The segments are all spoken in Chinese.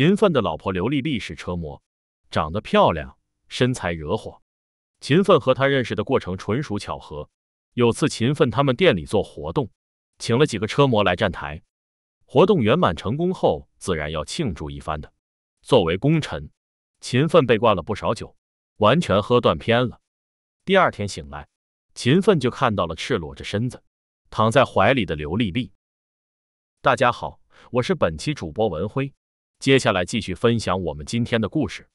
勤奋的老婆刘丽丽是车模，长得漂亮，身材惹火。勤奋和她认识的过程纯属巧合。有次勤奋他们店里做活动，请了几个车模来站台。活动圆满成功后，自然要庆祝一番的。作为功臣，勤奋被灌了不少酒，完全喝断片了。第二天醒来，勤奋就看到了赤裸着身子躺在怀里的刘丽丽。大家好，我是本期主播文辉。接下来继续分享我们今天的故事。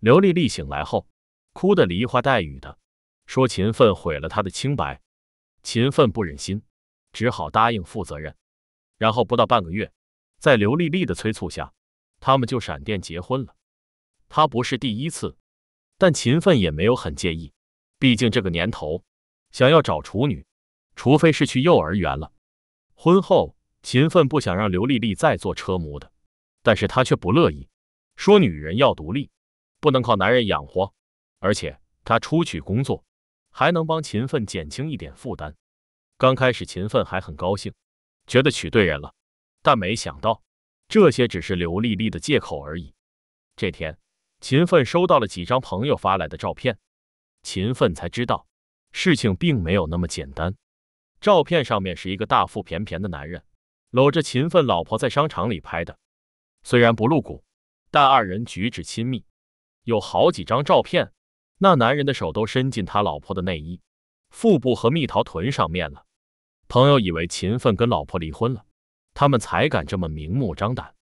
刘丽丽醒来后，哭得梨花带雨的，说：“勤奋毁了她的清白。”勤奋不忍心，只好答应负责任。然后不到半个月，在刘丽丽的催促下，他们就闪电结婚了。他不是第一次，但勤奋也没有很介意，毕竟这个年头，想要找处女，除非是去幼儿园了。婚后，勤奋不想让刘丽丽再做车模的。但是他却不乐意，说女人要独立，不能靠男人养活，而且他出去工作，还能帮勤奋减轻一点负担。刚开始勤奋还很高兴，觉得娶对人了，但没想到这些只是刘丽丽的借口而已。这天，勤奋收到了几张朋友发来的照片，勤奋才知道事情并没有那么简单。照片上面是一个大腹便便的男人，搂着勤奋老婆在商场里拍的。虽然不露骨，但二人举止亲密，有好几张照片，那男人的手都伸进他老婆的内衣、腹部和蜜桃臀上面了。朋友以为秦奋跟老婆离婚了，他们才敢这么明目张胆。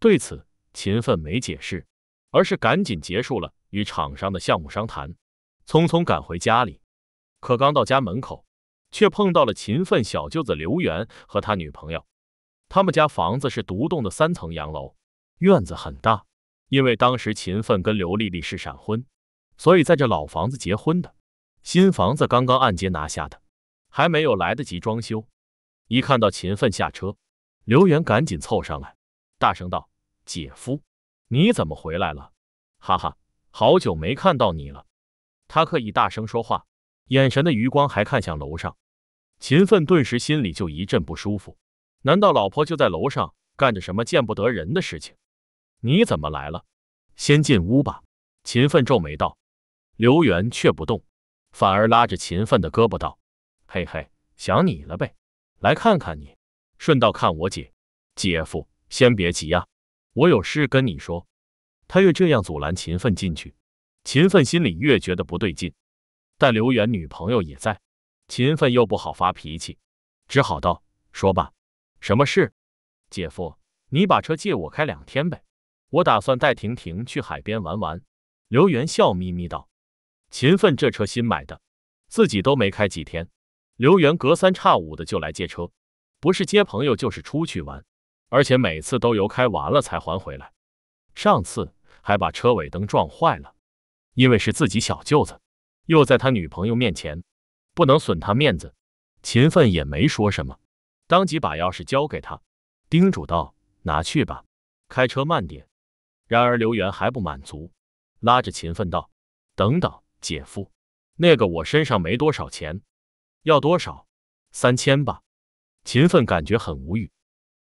对此，秦奋没解释，而是赶紧结束了与厂商的项目商谈，匆匆赶回家里。可刚到家门口，却碰到了秦奋小舅子刘元和他女朋友。他们家房子是独栋的三层洋楼。院子很大，因为当时秦奋跟刘丽丽是闪婚，所以在这老房子结婚的。新房子刚刚按揭拿下的，还没有来得及装修。一看到秦奋下车，刘媛赶紧凑上来，大声道：“姐夫，你怎么回来了？哈哈，好久没看到你了。”他刻意大声说话，眼神的余光还看向楼上。秦奋顿时心里就一阵不舒服，难道老婆就在楼上干着什么见不得人的事情？你怎么来了？先进屋吧。”秦奋皱眉道。刘源却不动，反而拉着秦奋的胳膊道：“嘿嘿，想你了呗，来看看你，顺道看我姐。姐夫，先别急啊，我有事跟你说。”他越这样阻拦秦奋进去，秦奋心里越觉得不对劲。但刘源女朋友也在，秦奋又不好发脾气，只好道：“说吧，什么事？”姐夫，你把车借我开两天呗。我打算带婷婷去海边玩玩。刘源笑眯眯道：“勤奋这车新买的，自己都没开几天。刘源隔三差五的就来借车，不是接朋友就是出去玩，而且每次都油开完了才还回来。上次还把车尾灯撞坏了，因为是自己小舅子，又在他女朋友面前，不能损他面子。勤奋也没说什么，当即把钥匙交给他，叮嘱道：‘拿去吧，开车慢点。’然而刘源还不满足，拉着秦奋道：“等等，姐夫，那个我身上没多少钱，要多少？三千吧。”秦奋感觉很无语，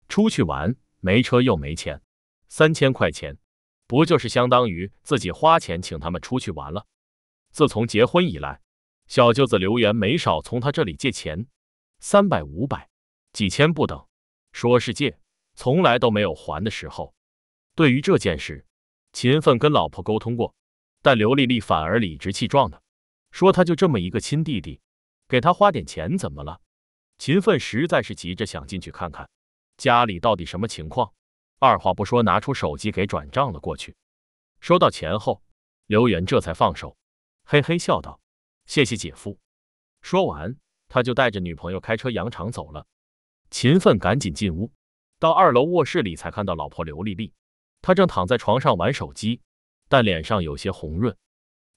出去玩没车又没钱，三千块钱不就是相当于自己花钱请他们出去玩了？自从结婚以来，小舅子刘源没少从他这里借钱，三百、五百、几千不等，说是借，从来都没有还的时候。对于这件事，秦奋跟老婆沟通过，但刘丽丽反而理直气壮的说：“他就这么一个亲弟弟，给他花点钱怎么了？”秦奋实在是急着想进去看看家里到底什么情况，二话不说拿出手机给转账了过去。收到钱后，刘元这才放手，嘿嘿笑道：“谢谢姐夫。”说完，他就带着女朋友开车扬长走了。秦奋赶紧进屋，到二楼卧室里才看到老婆刘丽丽。他正躺在床上玩手机，但脸上有些红润，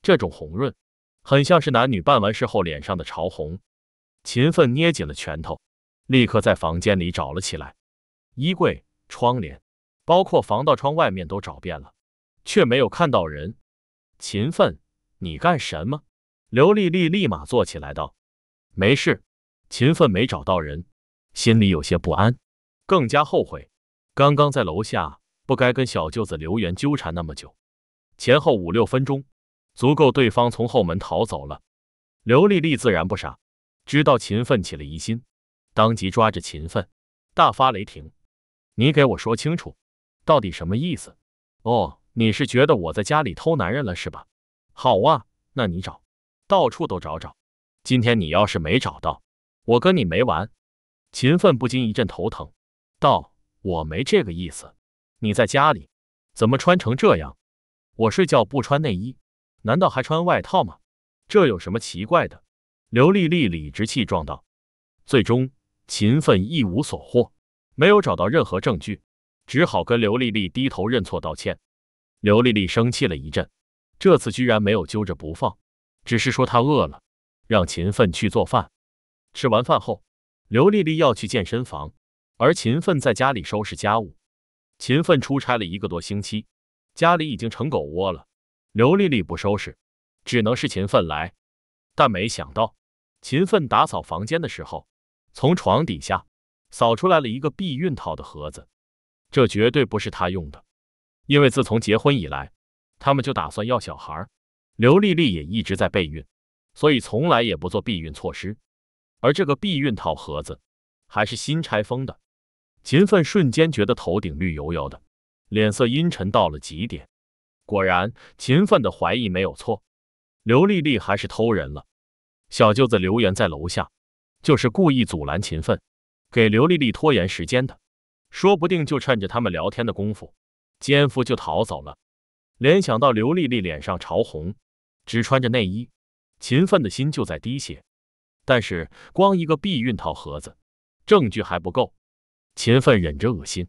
这种红润很像是男女办完事后脸上的潮红。秦奋捏紧了拳头，立刻在房间里找了起来，衣柜、窗帘，包括防盗窗外面都找遍了，却没有看到人。秦奋，你干什么？刘丽丽立马坐起来道：“没事。”秦奋没找到人，心里有些不安，更加后悔刚刚在楼下。不该跟小舅子刘源纠缠那么久，前后五六分钟，足够对方从后门逃走了。刘丽丽自然不傻，知道秦奋起了疑心，当即抓着秦奋，大发雷霆：“你给我说清楚，到底什么意思？哦，你是觉得我在家里偷男人了是吧？好啊，那你找，到处都找找。今天你要是没找到，我跟你没完。”秦奋不禁一阵头疼，道：“我没这个意思。”你在家里怎么穿成这样？我睡觉不穿内衣，难道还穿外套吗？这有什么奇怪的？刘丽丽理直气壮道。最终，秦奋一无所获，没有找到任何证据，只好跟刘丽丽低头认错道歉。刘丽丽生气了一阵，这次居然没有揪着不放，只是说她饿了，让秦奋去做饭。吃完饭后，刘丽丽要去健身房，而秦奋在家里收拾家务。勤奋出差了一个多星期，家里已经成狗窝了。刘丽丽不收拾，只能是勤奋来。但没想到，勤奋打扫房间的时候，从床底下扫出来了一个避孕套的盒子。这绝对不是他用的，因为自从结婚以来，他们就打算要小孩，刘丽丽也一直在备孕，所以从来也不做避孕措施。而这个避孕套盒子，还是新拆封的。秦奋瞬间觉得头顶绿油油的，脸色阴沉到了极点。果然，秦奋的怀疑没有错，刘丽丽还是偷人了。小舅子刘元在楼下，就是故意阻拦秦奋，给刘丽丽拖延时间的。说不定就趁着他们聊天的功夫，奸夫就逃走了。联想到刘丽丽脸上潮红，只穿着内衣，秦奋的心就在滴血。但是，光一个避孕套盒子，证据还不够。秦奋忍着恶心，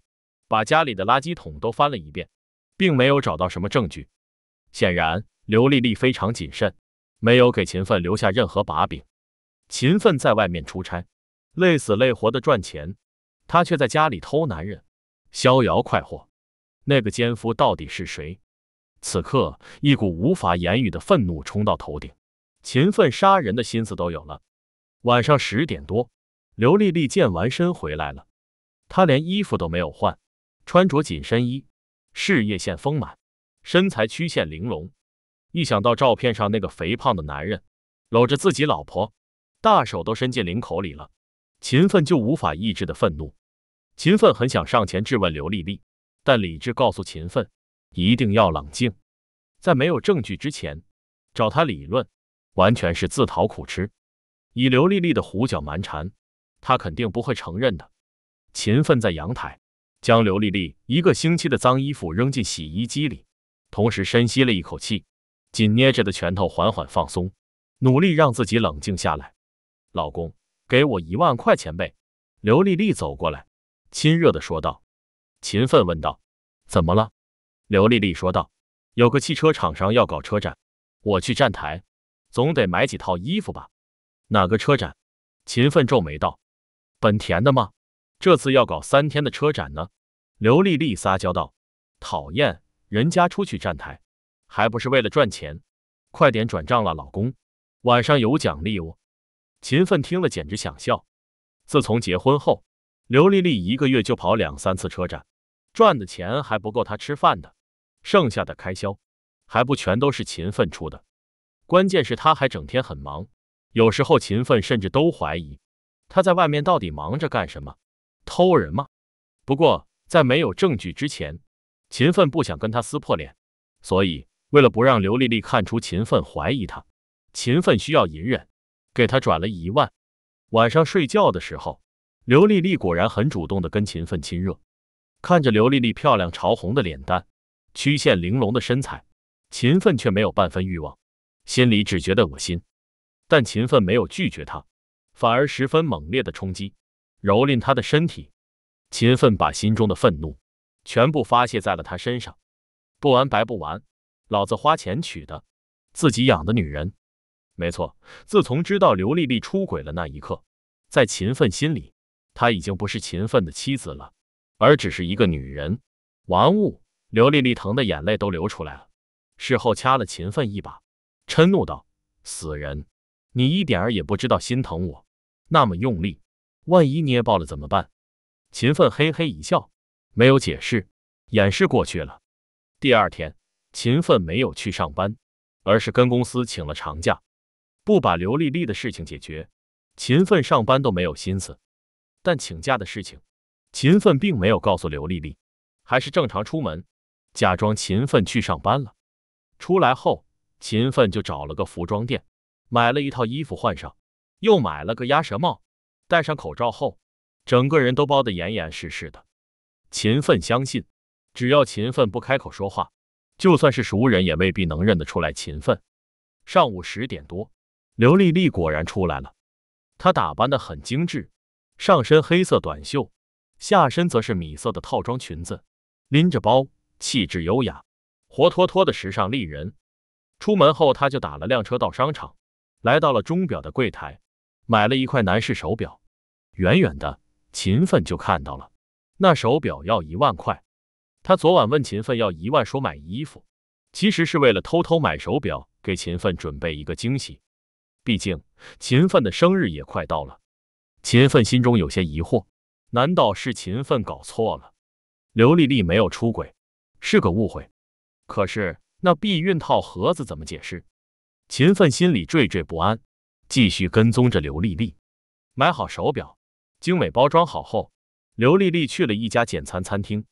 把家里的垃圾桶都翻了一遍，并没有找到什么证据。显然，刘丽丽非常谨慎，没有给秦奋留下任何把柄。秦奋在外面出差，累死累活的赚钱，她却在家里偷男人，逍遥快活。那个奸夫到底是谁？此刻，一股无法言语的愤怒冲到头顶，秦奋杀人的心思都有了。晚上十点多，刘丽丽健完身回来了。他连衣服都没有换，穿着紧身衣，事业线丰满，身材曲线玲珑。一想到照片上那个肥胖的男人搂着自己老婆，大手都伸进领口里了，秦奋就无法抑制的愤怒。秦奋很想上前质问刘丽丽，但理智告诉秦奋，一定要冷静。在没有证据之前，找他理论完全是自讨苦吃。以刘丽丽的胡搅蛮缠，他肯定不会承认的。勤奋在阳台将刘丽丽一个星期的脏衣服扔进洗衣机里，同时深吸了一口气，紧捏着的拳头缓缓放松，努力让自己冷静下来。老公，给我一万块钱呗！刘丽丽走过来，亲热的说道。勤奋问道：“怎么了？”刘丽丽说道：“有个汽车厂商要搞车展，我去站台，总得买几套衣服吧。”哪个车展？勤奋皱眉道：“本田的吗？”这次要搞三天的车展呢，刘丽丽撒娇道：“讨厌，人家出去站台，还不是为了赚钱？快点转账了，老公，晚上有奖励哦。”秦奋听了简直想笑。自从结婚后，刘丽丽一个月就跑两三次车展，赚的钱还不够她吃饭的，剩下的开销，还不全都是秦奋出的。关键是她还整天很忙，有时候秦奋甚至都怀疑，他在外面到底忙着干什么。偷人吗？不过在没有证据之前，秦奋不想跟他撕破脸，所以为了不让刘丽丽看出秦奋怀疑他，秦奋需要隐忍，给他转了一万。晚上睡觉的时候，刘丽丽果然很主动的跟秦奋亲热，看着刘丽丽漂亮潮红的脸蛋，曲线玲珑的身材，秦奋却没有半分欲望，心里只觉得恶心。但秦奋没有拒绝她，反而十分猛烈的冲击。蹂躏他的身体，勤奋把心中的愤怒全部发泄在了他身上。不玩白不玩，老子花钱娶的，自己养的女人。没错，自从知道刘丽丽出轨了那一刻，在勤奋心里，她已经不是勤奋的妻子了，而只是一个女人玩物。刘丽丽疼的眼泪都流出来了，事后掐了勤奋一把，嗔怒道：“死人，你一点儿也不知道心疼我，那么用力。”万一捏爆了怎么办？秦奋嘿嘿一笑，没有解释，掩饰过去了。第二天，秦奋没有去上班，而是跟公司请了长假。不把刘丽丽的事情解决，秦奋上班都没有心思。但请假的事情，秦奋并没有告诉刘丽丽，还是正常出门，假装秦奋去上班了。出来后，秦奋就找了个服装店，买了一套衣服换上，又买了个鸭舌帽。戴上口罩后，整个人都包得严严实实的。勤奋相信，只要勤奋不开口说话，就算是熟人也未必能认得出来。勤奋上午十点多，刘丽丽果然出来了。她打扮得很精致，上身黑色短袖，下身则是米色的套装裙子，拎着包，气质优雅，活脱脱的时尚丽人。出门后，她就打了辆车到商场，来到了钟表的柜台，买了一块男士手表。远远的，勤奋就看到了。那手表要一万块，他昨晚问勤奋要一万，说买衣服，其实是为了偷偷买手表，给勤奋准备一个惊喜。毕竟勤奋的生日也快到了。勤奋心中有些疑惑，难道是勤奋搞错了？刘丽丽没有出轨，是个误会。可是那避孕套盒子怎么解释？勤奋心里惴惴不安，继续跟踪着刘丽丽，买好手表。精美包装好后，刘丽丽去了一家简餐餐厅，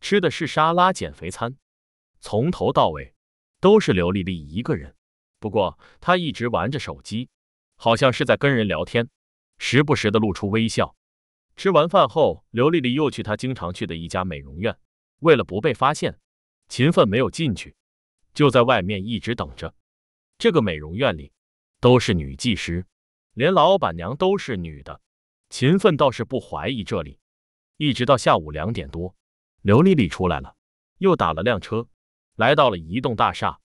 吃的是沙拉减肥餐，从头到尾都是刘丽丽一个人。不过她一直玩着手机，好像是在跟人聊天，时不时的露出微笑。吃完饭后，刘丽丽又去她经常去的一家美容院，为了不被发现，秦奋没有进去，就在外面一直等着。这个美容院里都是女技师，连老板娘都是女的。勤奋倒是不怀疑这里，一直到下午两点多，刘丽丽出来了，又打了辆车，来到了一栋大厦。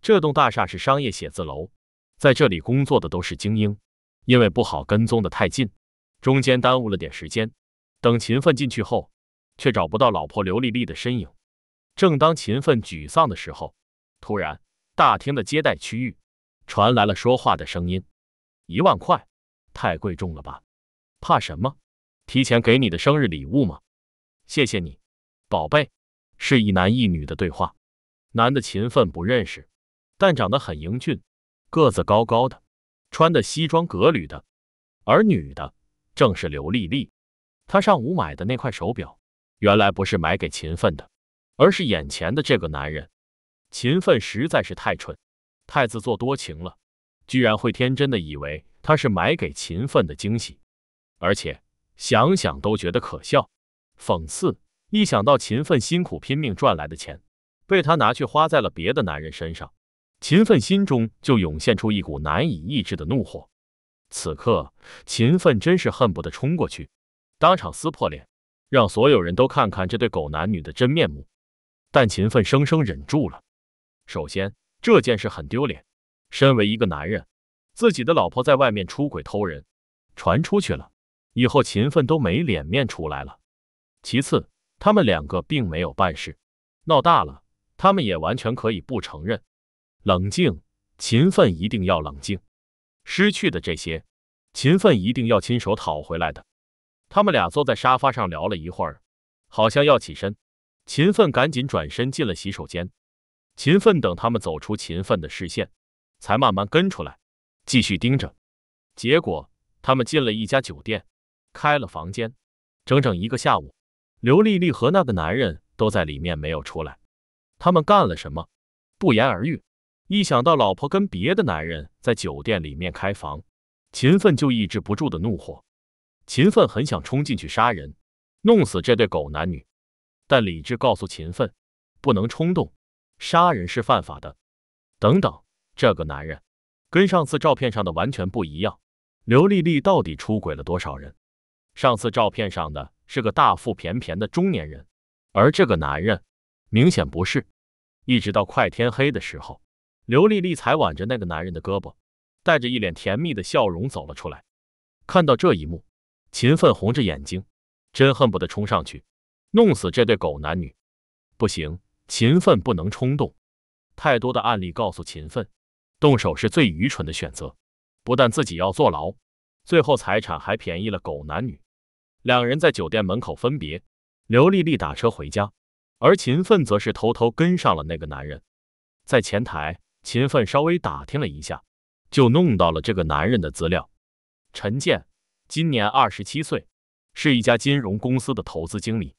这栋大厦是商业写字楼，在这里工作的都是精英，因为不好跟踪的太近，中间耽误了点时间。等勤奋进去后，却找不到老婆刘丽丽的身影。正当勤奋沮丧的时候，突然大厅的接待区域传来了说话的声音：“一万块，太贵重了吧？”怕什么？提前给你的生日礼物吗？谢谢你，宝贝。是一男一女的对话。男的勤奋不认识，但长得很英俊，个子高高的，穿的西装革履的。而女的正是刘丽丽。她上午买的那块手表，原来不是买给勤奋的，而是眼前的这个男人。勤奋实在是太蠢，太自作多情了，居然会天真的以为他是买给勤奋的惊喜。而且想想都觉得可笑、讽刺。一想到勤奋辛苦拼命赚来的钱被他拿去花在了别的男人身上，勤奋心中就涌现出一股难以抑制的怒火。此刻，勤奋真是恨不得冲过去，当场撕破脸，让所有人都看看这对狗男女的真面目。但勤奋生生忍住了。首先，这件事很丢脸。身为一个男人，自己的老婆在外面出轨偷人，传出去了。以后勤奋都没脸面出来了。其次，他们两个并没有办事，闹大了，他们也完全可以不承认。冷静，勤奋一定要冷静。失去的这些，勤奋一定要亲手讨回来的。他们俩坐在沙发上聊了一会儿，好像要起身，勤奋赶紧转身进了洗手间。勤奋等他们走出勤奋的视线，才慢慢跟出来，继续盯着。结果，他们进了一家酒店。开了房间，整整一个下午，刘丽丽和那个男人都在里面没有出来。他们干了什么？不言而喻。一想到老婆跟别的男人在酒店里面开房，秦奋就抑制不住的怒火。秦奋很想冲进去杀人，弄死这对狗男女。但理智告诉秦奋，不能冲动，杀人是犯法的。等等，这个男人跟上次照片上的完全不一样。刘丽丽到底出轨了多少人？上次照片上的是个大腹便便的中年人，而这个男人明显不是。一直到快天黑的时候，刘丽丽才挽着那个男人的胳膊，带着一脸甜蜜的笑容走了出来。看到这一幕，秦奋红着眼睛，真恨不得冲上去弄死这对狗男女。不行，秦奋不能冲动。太多的案例告诉秦奋，动手是最愚蠢的选择，不但自己要坐牢，最后财产还便宜了狗男女。两人在酒店门口分别，刘丽丽打车回家，而秦奋则是偷偷跟上了那个男人。在前台，秦奋稍微打听了一下，就弄到了这个男人的资料。陈建今年二十七岁，是一家金融公司的投资经理。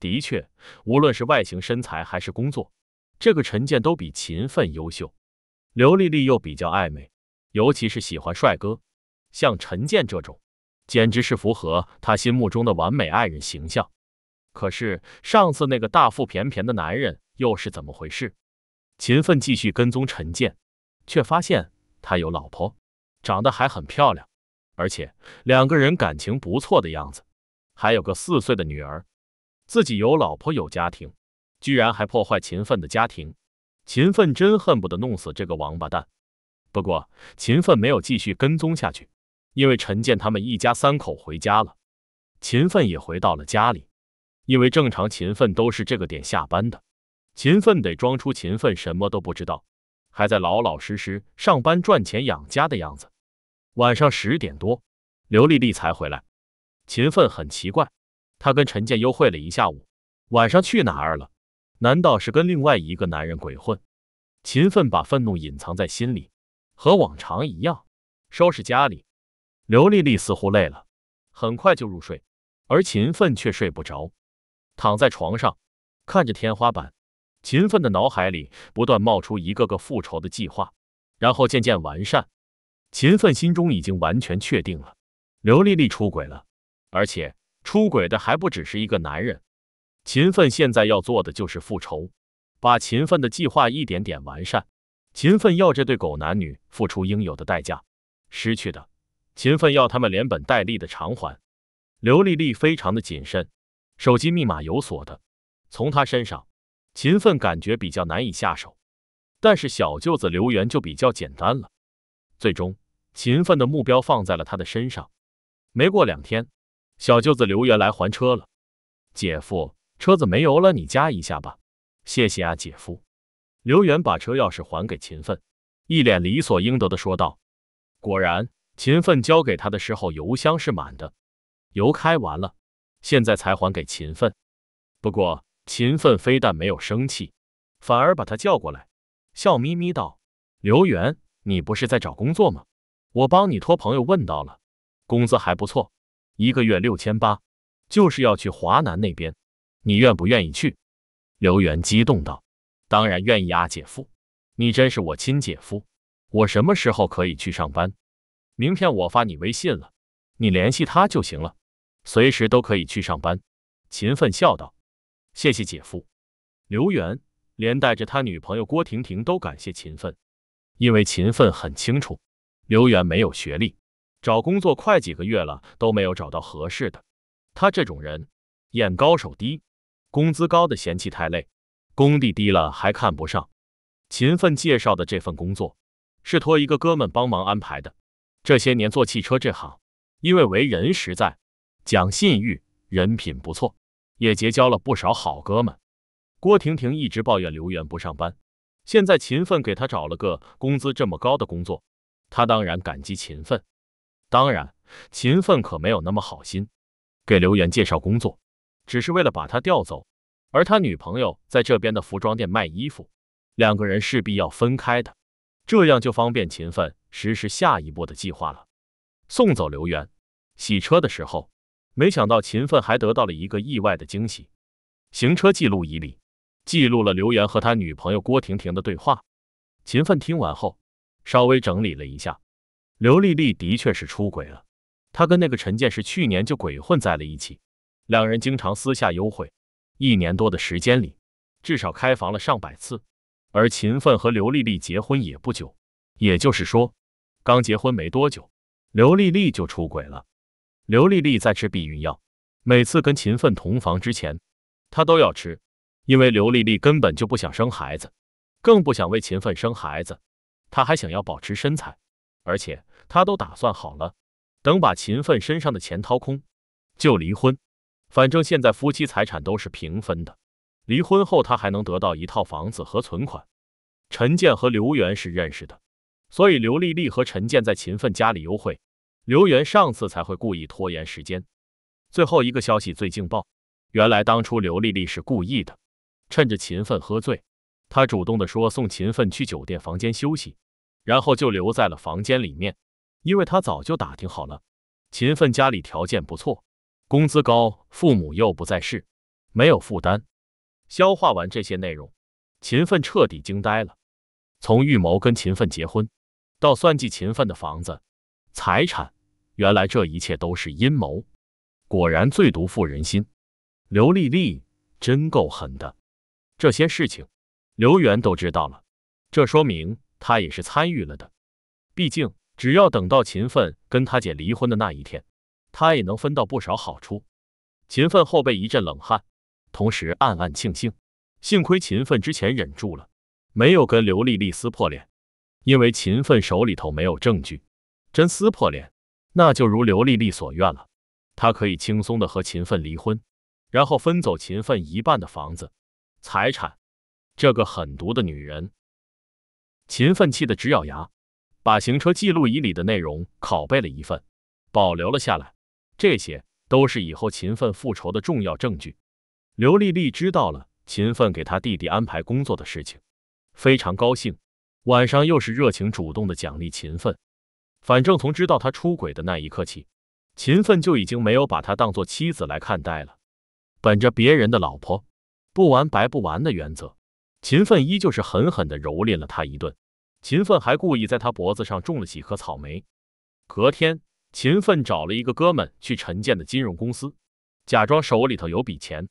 的确，无论是外形、身材还是工作，这个陈建都比秦奋优秀。刘丽丽又比较爱美，尤其是喜欢帅哥，像陈建这种。简直是符合他心目中的完美爱人形象。可是上次那个大腹便便的男人又是怎么回事？秦奋继续跟踪陈建，却发现他有老婆，长得还很漂亮，而且两个人感情不错的样子，还有个四岁的女儿。自己有老婆有家庭，居然还破坏秦奋的家庭，秦奋真恨不得弄死这个王八蛋。不过秦奋没有继续跟踪下去。因为陈建他们一家三口回家了，秦奋也回到了家里。因为正常，秦奋都是这个点下班的。秦奋得装出秦奋什么都不知道，还在老老实实上班赚钱养家的样子。晚上十点多，刘丽丽才回来。秦奋很奇怪，他跟陈建幽会了一下午，晚上去哪儿了？难道是跟另外一个男人鬼混？秦奋把愤怒隐藏在心里，和往常一样，收拾家里。刘丽丽似乎累了，很快就入睡，而秦奋却睡不着，躺在床上，看着天花板，秦奋的脑海里不断冒出一个个复仇的计划，然后渐渐完善。秦奋心中已经完全确定了，刘丽丽出轨了，而且出轨的还不只是一个男人。秦奋现在要做的就是复仇，把秦奋的计划一点点完善。秦奋要这对狗男女付出应有的代价，失去的。勤奋要他们连本带利的偿还。刘丽丽非常的谨慎，手机密码有锁的，从她身上，勤奋感觉比较难以下手。但是小舅子刘元就比较简单了。最终，勤奋的目标放在了他的身上。没过两天，小舅子刘元来还车了。姐夫，车子没油了，你加一下吧，谢谢啊，姐夫。刘元把车钥匙还给勤奋，一脸理所应得的说道。果然。秦奋交给他的时候，油箱是满的，油开完了，现在才还给秦奋。不过秦奋非但没有生气，反而把他叫过来，笑眯眯道：“刘源，你不是在找工作吗？我帮你托朋友问到了，工资还不错，一个月六千八，就是要去华南那边，你愿不愿意去？”刘源激动道：“当然愿意啊，姐夫，你真是我亲姐夫。我什么时候可以去上班？”明天我发你微信了，你联系他就行了。随时都可以去上班。”勤奋笑道，“谢谢姐夫。”刘源连带着他女朋友郭婷婷都感谢勤奋，因为勤奋很清楚，刘源没有学历，找工作快几个月了都没有找到合适的。他这种人，眼高手低，工资高的嫌弃太累，工地低了还看不上。勤奋介绍的这份工作，是托一个哥们帮忙安排的。这些年做汽车这行，因为为人实在，讲信誉，人品不错，也结交了不少好哥们。郭婷婷一直抱怨刘源不上班，现在勤奋给他找了个工资这么高的工作，他当然感激勤奋。当然，勤奋可没有那么好心，给刘源介绍工作，只是为了把他调走。而他女朋友在这边的服装店卖衣服，两个人势必要分开的。这样就方便秦奋实施下一步的计划了。送走刘源，洗车的时候，没想到秦奋还得到了一个意外的惊喜。行车记录仪里记录了刘源和他女朋友郭婷婷的对话。秦奋听完后，稍微整理了一下，刘丽丽的确是出轨了。她跟那个陈建是去年就鬼混在了一起，两人经常私下幽会，一年多的时间里，至少开房了上百次。而秦奋和刘丽丽结婚也不久，也就是说，刚结婚没多久，刘丽丽就出轨了。刘丽丽在吃避孕药，每次跟秦奋同房之前，她都要吃，因为刘丽丽根本就不想生孩子，更不想为秦奋生孩子，她还想要保持身材，而且她都打算好了，等把秦奋身上的钱掏空，就离婚，反正现在夫妻财产都是平分的。离婚后，他还能得到一套房子和存款。陈建和刘元是认识的，所以刘丽丽和陈建在秦奋家里幽会。刘元上次才会故意拖延时间。最后一个消息最劲爆，原来当初刘丽丽是故意的，趁着秦奋喝醉，她主动的说送秦奋去酒店房间休息，然后就留在了房间里面，因为她早就打听好了，秦奋家里条件不错，工资高，父母又不在世，没有负担。消化完这些内容，秦奋彻底惊呆了。从预谋跟秦奋结婚，到算计秦奋的房子、财产，原来这一切都是阴谋。果然，最毒妇人心。刘丽丽真够狠的。这些事情，刘媛都知道了，这说明她也是参与了的。毕竟，只要等到秦奋跟他姐离婚的那一天，她也能分到不少好处。秦奋后背一阵冷汗。同时暗暗庆幸，幸亏秦奋之前忍住了，没有跟刘丽丽撕破脸，因为秦奋手里头没有证据，真撕破脸，那就如刘丽丽所愿了，她可以轻松的和秦奋离婚，然后分走秦奋一半的房子、财产。这个狠毒的女人，秦奋气得直咬牙，把行车记录仪里的内容拷贝了一份，保留了下来，这些都是以后秦奋复仇的重要证据。刘丽丽知道了勤奋给他弟弟安排工作的事情，非常高兴。晚上又是热情主动的奖励勤奋。反正从知道他出轨的那一刻起，勤奋就已经没有把他当做妻子来看待了。本着别人的老婆，不玩白不玩的原则，勤奋依旧是狠狠地蹂躏了他一顿。勤奋还故意在他脖子上种了几颗草莓。隔天，勤奋找了一个哥们去陈建的金融公司，假装手里头有笔钱。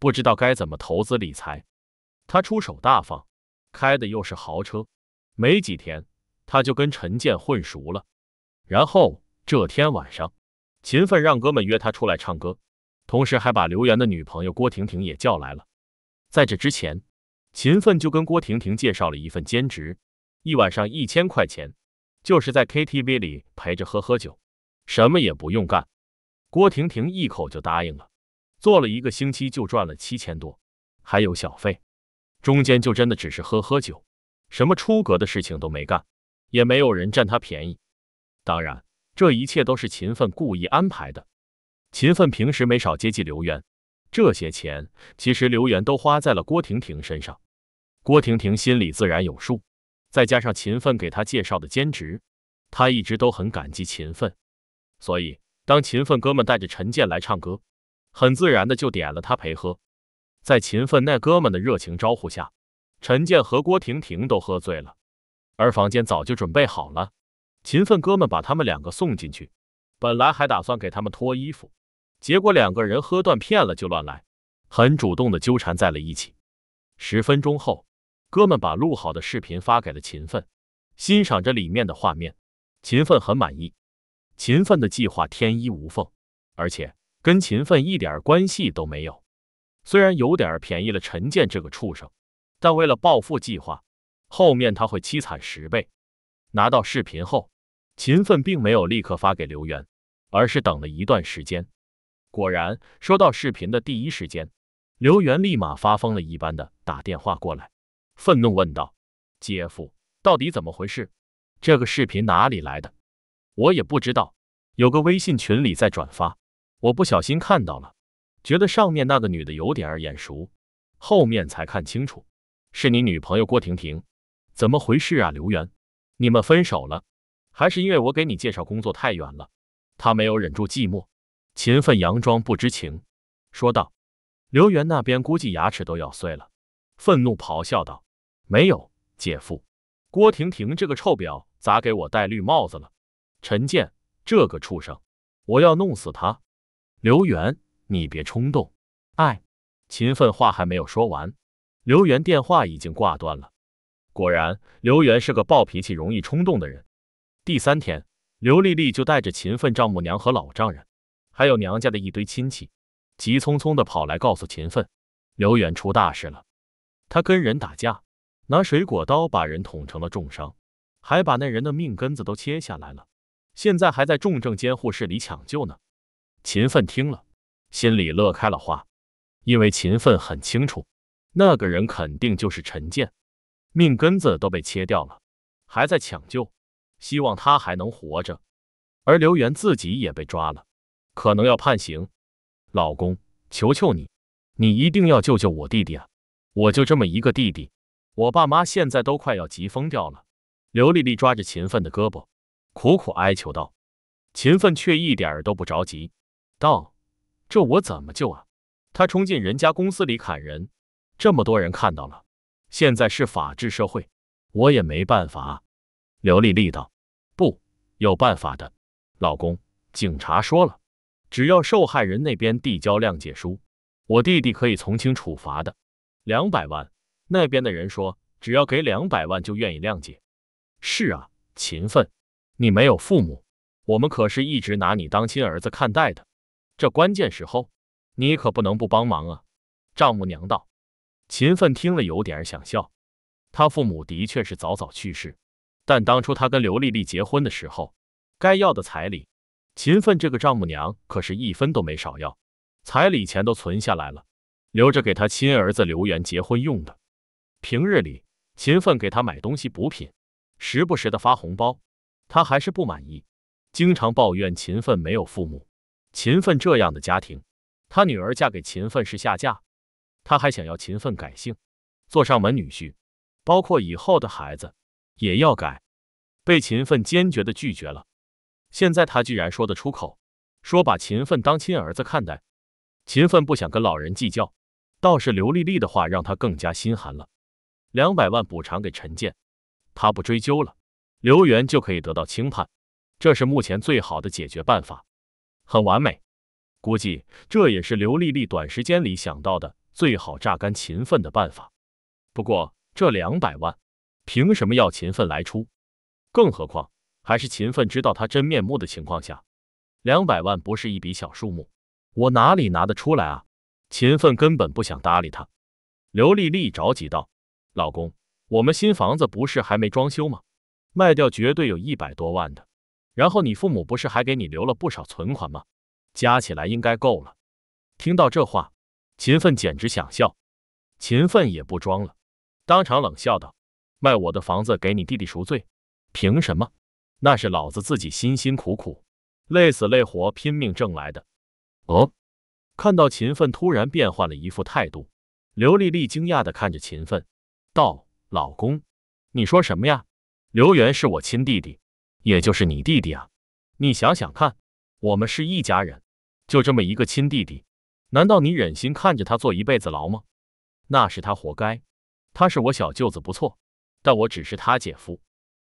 不知道该怎么投资理财，他出手大方，开的又是豪车，没几天他就跟陈建混熟了。然后这天晚上，勤奋让哥们约他出来唱歌，同时还把刘源的女朋友郭婷婷也叫来了。在这之前，勤奋就跟郭婷婷介绍了一份兼职，一晚上一千块钱，就是在 KTV 里陪着喝喝酒，什么也不用干。郭婷婷一口就答应了。做了一个星期就赚了七千多，还有小费，中间就真的只是喝喝酒，什么出格的事情都没干，也没有人占他便宜。当然，这一切都是勤奋故意安排的。勤奋平时没少接济刘源，这些钱其实刘源都花在了郭婷婷身上，郭婷婷心里自然有数。再加上勤奋给他介绍的兼职，他一直都很感激勤奋。所以，当勤奋哥们带着陈建来唱歌。很自然的就点了他陪喝，在勤奋那哥们的热情招呼下，陈建和郭婷婷都喝醉了，而房间早就准备好了。勤奋哥们把他们两个送进去，本来还打算给他们脱衣服，结果两个人喝断片了就乱来，很主动的纠缠在了一起。十分钟后，哥们把录好的视频发给了勤奋，欣赏着里面的画面，勤奋很满意。勤奋的计划天衣无缝，而且。跟秦奋一点关系都没有，虽然有点便宜了陈建这个畜生，但为了暴富计划，后面他会凄惨十倍。拿到视频后，秦奋并没有立刻发给刘源，而是等了一段时间。果然，收到视频的第一时间，刘源立马发疯了一般的打电话过来，愤怒问道：“姐夫，到底怎么回事？这个视频哪里来的？我也不知道，有个微信群里在转发。”我不小心看到了，觉得上面那个女的有点儿眼熟，后面才看清楚，是你女朋友郭婷婷，怎么回事啊？刘源，你们分手了？还是因为我给你介绍工作太远了？他没有忍住寂寞，勤奋佯装不知情，说道：“刘源那边估计牙齿都要碎了。”愤怒咆哮道：“没有，姐夫，郭婷婷这个臭婊咋给我戴绿帽子了？陈建这个畜生，我要弄死他！”刘源，你别冲动！哎，秦奋话还没有说完，刘源电话已经挂断了。果然，刘源是个暴脾气、容易冲动的人。第三天，刘丽丽就带着秦奋丈母娘和老丈人，还有娘家的一堆亲戚，急匆匆地跑来告诉秦奋，刘源出大事了。他跟人打架，拿水果刀把人捅成了重伤，还把那人的命根子都切下来了，现在还在重症监护室里抢救呢。秦奋听了，心里乐开了花，因为秦奋很清楚，那个人肯定就是陈建，命根子都被切掉了，还在抢救，希望他还能活着。而刘源自己也被抓了，可能要判刑。老公，求求你，你一定要救救我弟弟啊！我就这么一个弟弟，我爸妈现在都快要急疯掉了。刘丽丽抓着秦奋的胳膊，苦苦哀求道。秦奋却一点都不着急。道：“这我怎么救啊？他冲进人家公司里砍人，这么多人看到了。现在是法治社会，我也没办法。”刘丽丽道：“不，有办法的，老公。警察说了，只要受害人那边递交谅解书，我弟弟可以从轻处罚的。两百万，那边的人说只要给两百万就愿意谅解。”是啊，勤奋，你没有父母，我们可是一直拿你当亲儿子看待的。这关键时候，你可不能不帮忙啊！丈母娘道。秦奋听了有点想笑。他父母的确是早早去世，但当初他跟刘丽丽结婚的时候，该要的彩礼，秦奋这个丈母娘可是一分都没少要。彩礼钱都存下来了，留着给他亲儿子刘元结婚用的。平日里，秦奋给他买东西补品，时不时的发红包，他还是不满意，经常抱怨秦奋没有父母。勤奋这样的家庭，他女儿嫁给勤奋是下嫁，他还想要勤奋改姓，做上门女婿，包括以后的孩子也要改，被勤奋坚决的拒绝了。现在他居然说得出口，说把勤奋当亲儿子看待。勤奋不想跟老人计较，倒是刘丽丽的话让他更加心寒了。两百万补偿给陈建，他不追究了，刘元就可以得到轻判，这是目前最好的解决办法。很完美，估计这也是刘丽丽短时间里想到的最好榨干勤奋的办法。不过这两百万，凭什么要勤奋来出？更何况还是勤奋知道他真面目的情况下，两百万不是一笔小数目，我哪里拿得出来啊？勤奋根本不想搭理他。刘丽丽着急道：“老公，我们新房子不是还没装修吗？卖掉绝对有一百多万的。”然后你父母不是还给你留了不少存款吗？加起来应该够了。听到这话，秦奋简直想笑。秦奋也不装了，当场冷笑道：“卖我的房子给你弟弟赎罪，凭什么？那是老子自己辛辛苦苦、累死累活、拼命挣来的。”哦，看到秦奋突然变换了一副态度，刘丽丽惊讶的看着秦奋，道：“老公，你说什么呀？刘源是我亲弟弟。”也就是你弟弟啊，你想想看，我们是一家人，就这么一个亲弟弟，难道你忍心看着他坐一辈子牢吗？那是他活该，他是我小舅子不错，但我只是他姐夫，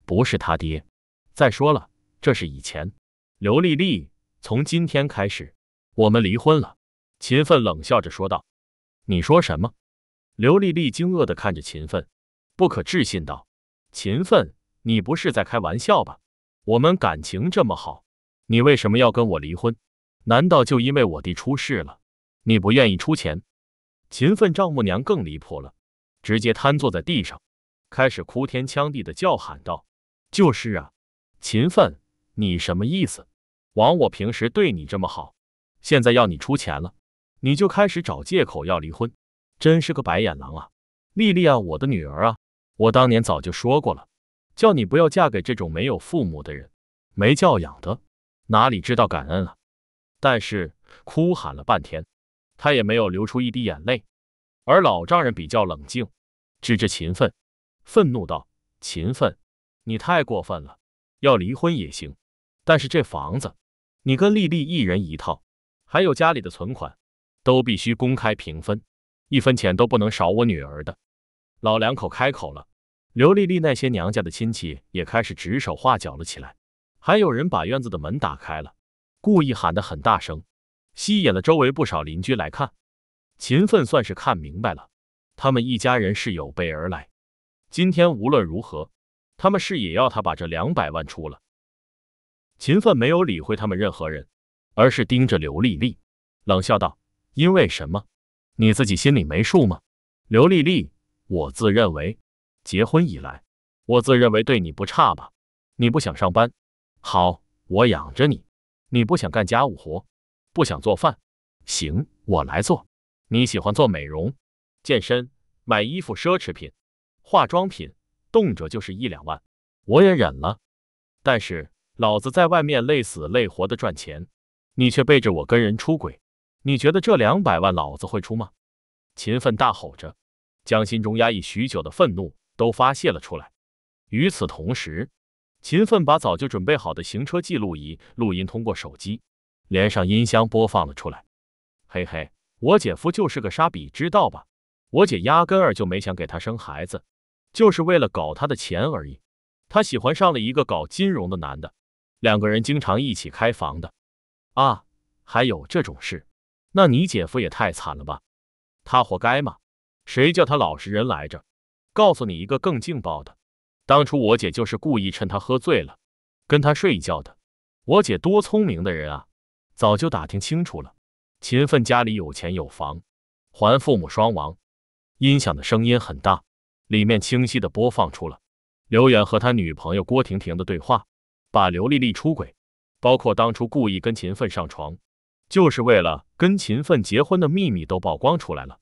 不是他爹。再说了，这是以前。刘丽丽，从今天开始，我们离婚了。”秦奋冷笑着说道。“你说什么？”刘丽丽惊愕地看着秦奋，不可置信道：“秦奋，你不是在开玩笑吧？”我们感情这么好，你为什么要跟我离婚？难道就因为我弟出事了，你不愿意出钱？秦奋丈母娘更离谱了，直接瘫坐在地上，开始哭天抢地的叫喊道：“就是啊，秦奋，你什么意思？枉我平时对你这么好，现在要你出钱了，你就开始找借口要离婚，真是个白眼狼啊！莉莉啊，我的女儿啊，我当年早就说过了。”叫你不要嫁给这种没有父母的人，没教养的，哪里知道感恩啊！但是哭喊了半天，他也没有流出一滴眼泪。而老丈人比较冷静，指着秦奋，愤怒道：“秦奋，你太过分了！要离婚也行，但是这房子，你跟丽丽一人一套，还有家里的存款，都必须公开平分，一分钱都不能少我女儿的。”老两口开口了。刘丽丽那些娘家的亲戚也开始指手画脚了起来，还有人把院子的门打开了，故意喊得很大声，吸引了周围不少邻居来看。秦奋算是看明白了，他们一家人是有备而来。今天无论如何，他们是也要他把这两百万出了。秦奋没有理会他们任何人，而是盯着刘丽丽，冷笑道：“因为什么？你自己心里没数吗？”刘丽丽，我自认为。结婚以来，我自认为对你不差吧？你不想上班，好，我养着你；你不想干家务活，不想做饭，行，我来做。你喜欢做美容、健身、买衣服、奢侈品、化妆品，动辄就是一两万，我也忍了。但是老子在外面累死累活的赚钱，你却背着我跟人出轨，你觉得这两百万老子会出吗？秦奋大吼着，将心中压抑许久的愤怒。都发泄了出来。与此同时，秦奋把早就准备好的行车记录仪录音通过手机连上音箱播放了出来。嘿嘿，我姐夫就是个沙比，知道吧？我姐压根儿就没想给他生孩子，就是为了搞他的钱而已。他喜欢上了一个搞金融的男的，两个人经常一起开房的。啊，还有这种事？那你姐夫也太惨了吧？他活该吗？谁叫他老实人来着？告诉你一个更劲爆的，当初我姐就是故意趁他喝醉了，跟他睡一觉的。我姐多聪明的人啊，早就打听清楚了，秦奋家里有钱有房，还父母双亡。音响的声音很大，里面清晰的播放出了刘远和他女朋友郭婷婷的对话，把刘丽丽出轨，包括当初故意跟秦奋上床，就是为了跟秦奋结婚的秘密都曝光出来了，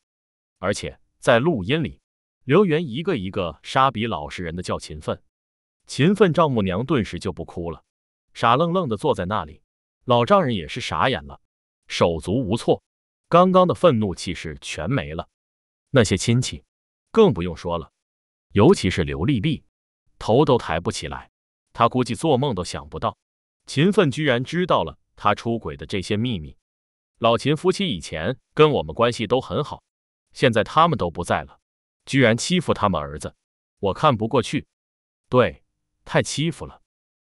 而且在录音里。刘元一个一个杀比老实人的叫勤奋，勤奋丈母娘顿时就不哭了，傻愣愣的坐在那里。老丈人也是傻眼了，手足无措，刚刚的愤怒气势全没了。那些亲戚更不用说了，尤其是刘丽丽，头都抬不起来。她估计做梦都想不到，勤奋居然知道了她出轨的这些秘密。老秦夫妻以前跟我们关系都很好，现在他们都不在了。居然欺负他们儿子，我看不过去。对，太欺负了。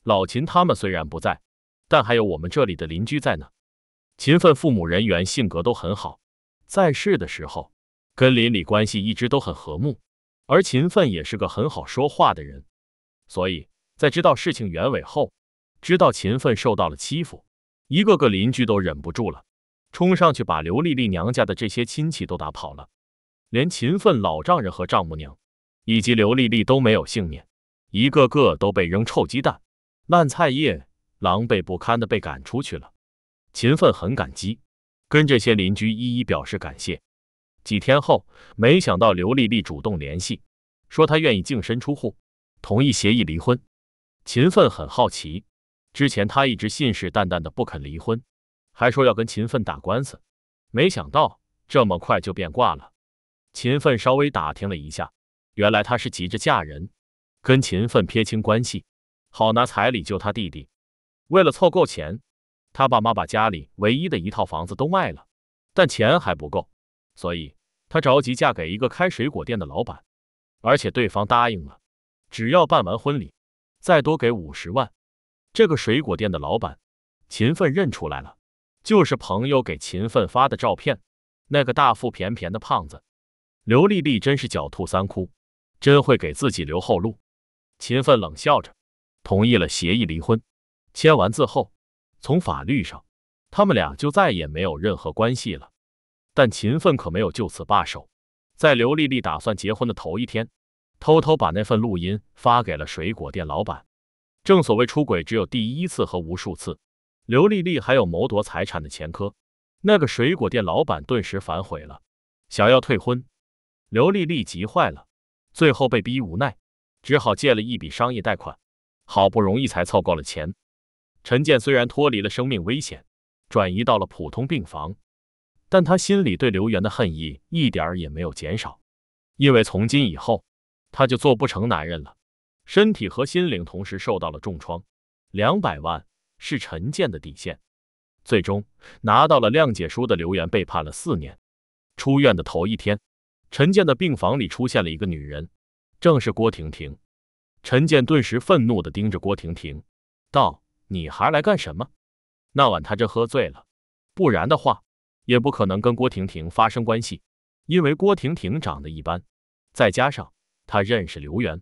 老秦他们虽然不在，但还有我们这里的邻居在呢。秦奋父母人缘性格都很好，在世的时候跟邻里关系一直都很和睦，而秦奋也是个很好说话的人。所以在知道事情原委后，知道秦奋受到了欺负，一个个邻居都忍不住了，冲上去把刘丽丽娘家的这些亲戚都打跑了。连勤奋老丈人和丈母娘，以及刘丽丽都没有幸免，一个个都被扔臭鸡蛋、烂菜叶，狼狈不堪的被赶出去了。勤奋很感激，跟这些邻居一一表示感谢。几天后，没想到刘丽丽主动联系，说她愿意净身出户，同意协议离婚。勤奋很好奇，之前她一直信誓旦旦的不肯离婚，还说要跟勤奋打官司，没想到这么快就变卦了。秦奋稍微打听了一下，原来她是急着嫁人，跟秦奋撇清关系，好拿彩礼救他弟弟。为了凑够钱，他爸妈把家里唯一的一套房子都卖了，但钱还不够，所以她着急嫁给一个开水果店的老板，而且对方答应了，只要办完婚礼，再多给五十万。这个水果店的老板，秦奋认出来了，就是朋友给秦奋发的照片，那个大腹便便的胖子。刘丽丽真是狡兔三窟，真会给自己留后路。秦奋冷笑着，同意了协议离婚。签完字后，从法律上，他们俩就再也没有任何关系了。但秦奋可没有就此罢手，在刘丽丽打算结婚的头一天，偷偷把那份录音发给了水果店老板。正所谓出轨只有第一次和无数次。刘丽丽还有谋夺财产的前科，那个水果店老板顿时反悔了，想要退婚。刘丽丽急坏了，最后被逼无奈，只好借了一笔商业贷款，好不容易才凑够了钱。陈建虽然脱离了生命危险，转移到了普通病房，但他心里对刘元的恨意一点儿也没有减少，因为从今以后，他就做不成男人了，身体和心灵同时受到了重创。两百万是陈建的底线，最终拿到了谅解书的刘元被判了四年。出院的头一天。陈建的病房里出现了一个女人，正是郭婷婷。陈建顿时愤怒地盯着郭婷婷，道：“你还来干什么？那晚他这喝醉了，不然的话，也不可能跟郭婷婷发生关系。因为郭婷婷长得一般，再加上他认识刘源，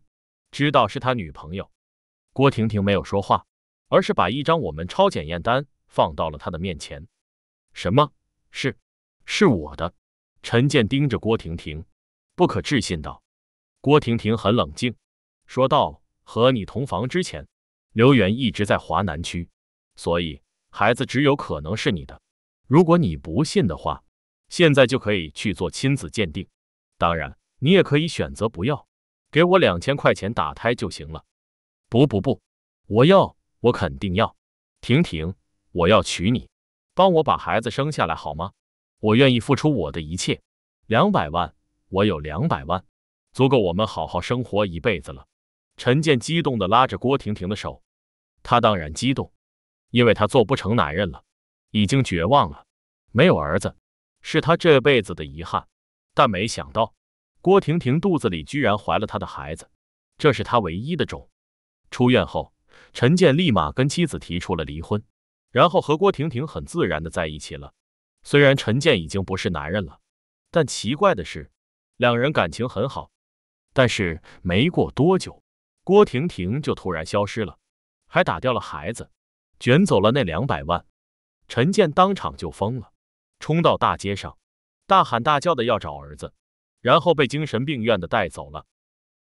知道是他女朋友。”郭婷婷没有说话，而是把一张我们超检验单放到了他的面前。“什么？是，是我的。”陈建盯着郭婷婷，不可置信道：“郭婷婷很冷静，说道：和你同房之前，刘远一直在华南区，所以孩子只有可能是你的。如果你不信的话，现在就可以去做亲子鉴定。当然，你也可以选择不要，给我两千块钱打胎就行了。不不不，我要，我肯定要，婷婷，我要娶你，帮我把孩子生下来好吗？”我愿意付出我的一切，两百万，我有两百万，足够我们好好生活一辈子了。陈建激动的拉着郭婷婷的手，他当然激动，因为他做不成男人了，已经绝望了，没有儿子是他这辈子的遗憾。但没想到，郭婷婷肚子里居然怀了他的孩子，这是他唯一的种。出院后，陈建立马跟妻子提出了离婚，然后和郭婷婷很自然的在一起了。虽然陈建已经不是男人了，但奇怪的是，两人感情很好。但是没过多久，郭婷婷就突然消失了，还打掉了孩子，卷走了那两百万。陈建当场就疯了，冲到大街上，大喊大叫的要找儿子，然后被精神病院的带走了。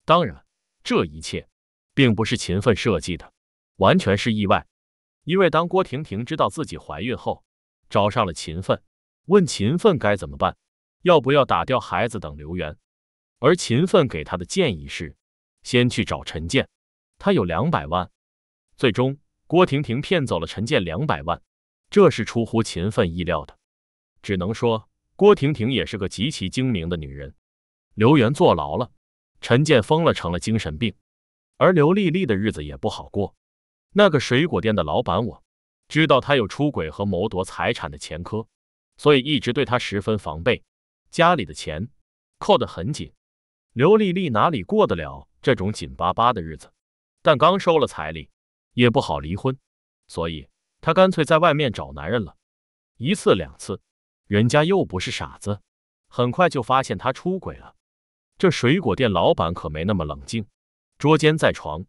当然，这一切并不是秦奋设计的，完全是意外。因为当郭婷婷知道自己怀孕后，找上了秦奋，问秦奋该怎么办，要不要打掉孩子等刘源。而秦奋给他的建议是，先去找陈建，他有两百万。最终，郭婷婷骗走了陈建两百万，这是出乎秦奋意料的。只能说，郭婷婷也是个极其精明的女人。刘源坐牢了，陈建疯了，成了精神病。而刘丽丽的日子也不好过。那个水果店的老板我。知道他有出轨和谋夺财产的前科，所以一直对他十分防备，家里的钱扣得很紧。刘丽丽哪里过得了这种紧巴巴的日子？但刚收了彩礼，也不好离婚，所以她干脆在外面找男人了。一次两次，人家又不是傻子，很快就发现她出轨了。这水果店老板可没那么冷静，捉奸在床，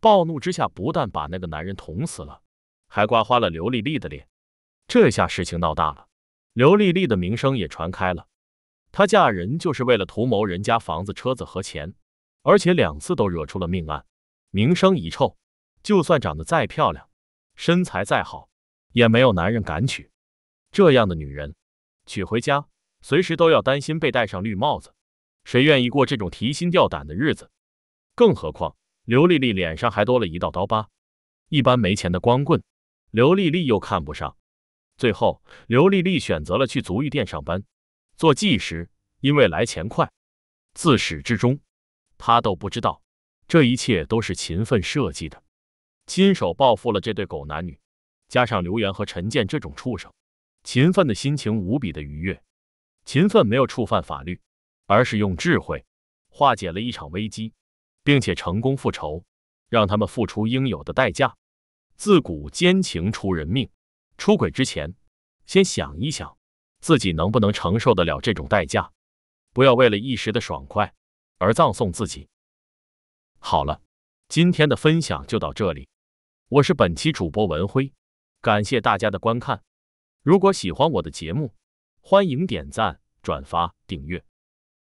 暴怒之下不但把那个男人捅死了。还刮花了刘丽丽的脸，这下事情闹大了，刘丽丽的名声也传开了。她嫁人就是为了图谋人家房子、车子和钱，而且两次都惹出了命案，名声一臭，就算长得再漂亮，身材再好，也没有男人敢娶这样的女人。娶回家，随时都要担心被戴上绿帽子，谁愿意过这种提心吊胆的日子？更何况刘丽丽脸上还多了一道刀疤，一般没钱的光棍。刘丽丽又看不上，最后刘丽丽选择了去足浴店上班，做技师，因为来钱快。自始至终，她都不知道这一切都是勤奋设计的，亲手报复了这对狗男女，加上刘源和陈建这种畜生，勤奋的心情无比的愉悦。勤奋没有触犯法律，而是用智慧化解了一场危机，并且成功复仇，让他们付出应有的代价。自古奸情出人命，出轨之前，先想一想，自己能不能承受得了这种代价，不要为了一时的爽快而葬送自己。好了，今天的分享就到这里，我是本期主播文辉，感谢大家的观看。如果喜欢我的节目，欢迎点赞、转发、订阅。